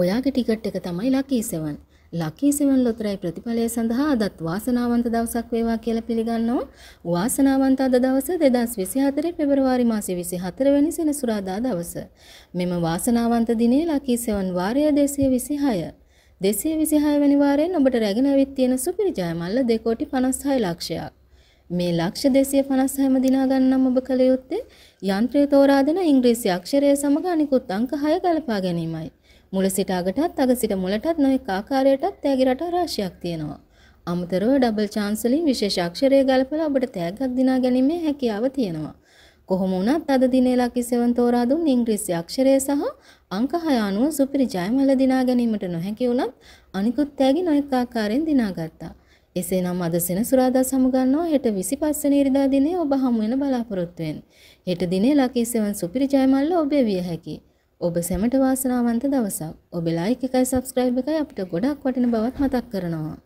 ඔයාගේ ටිකට් එක තමයි ලකී සෙවන්. ලකී සෙවන් ලොතරැයි ප්‍රතිඵලය සඳහා අදත් වාසනාවන්ත දවසක් වේවා කියලා පිළිගන්නවා. වාසනාවන්ත අද දවස 2024 පෙබරවාරි මාසයේ 24 වෙනි සෙනසුරාදා දවස. මෙම වාසනාවන්ත දිනේ ලකී සෙවන් වාරය 226. 226 වෙනි වාරයෙන් ඔබට රැගෙන ඇවිත් තියෙන සුපිරි ජයමල්ල 2 කෝටි 56 ලක්ෂයක්. මේ ලක්ෂ දෙසිය පනස්හයම දිනාගන්නම් ඔබ කළ යුත්තේ යන්ත්‍රය තෝරා දෙන ඉංග්‍රීසි අක්ෂරය සමඟ අනිකුත් අංක හය ගලපා ගැනීමයි. මුල සිට අගටත් අග සිට මුලටත් නොයෙක් ආකාරයටත් තෑගි රටා රාශියක් තියෙනවා. අමතරව ඩබල් චාන්ස් වලින් විශේෂ අක්ෂරය ගලපලා ඔබට තෑග්ගක් දිනා ගැනීමේ හැකියාව තියෙනවා. කොහොම වුණත් අද දිනේ ලකිසෙවන් තෝරා දුන් ඉංග්‍රීසි අක්ෂරය සහ අංක 6 අනුව සුපිරි ජයමල දිනා ගැනීමට නොහැකි වුණත් අනිකුත් තෑගි නොඑක ආකාරයෙන් දිනාගත්තා. එසේනම් අද සෙනසුරාදා සමුගන්නවා හෙට 25 වෙනිදා දිනේ ඔබ හමු වෙන බලාපොරොත්තු වෙන්. හෙට දිනේ ලකී සෙවන් සුපිරි ජයමල්ල ඔබේ විය හැකියි. ඔබ සැමට වාසනාවන්ත දවසක්. ඔබ ලයික් එකයි සබ්ස්ක්‍රයිබ් එකයි අපිට ගොඩක් වටින බවත් මතක් කරනවා.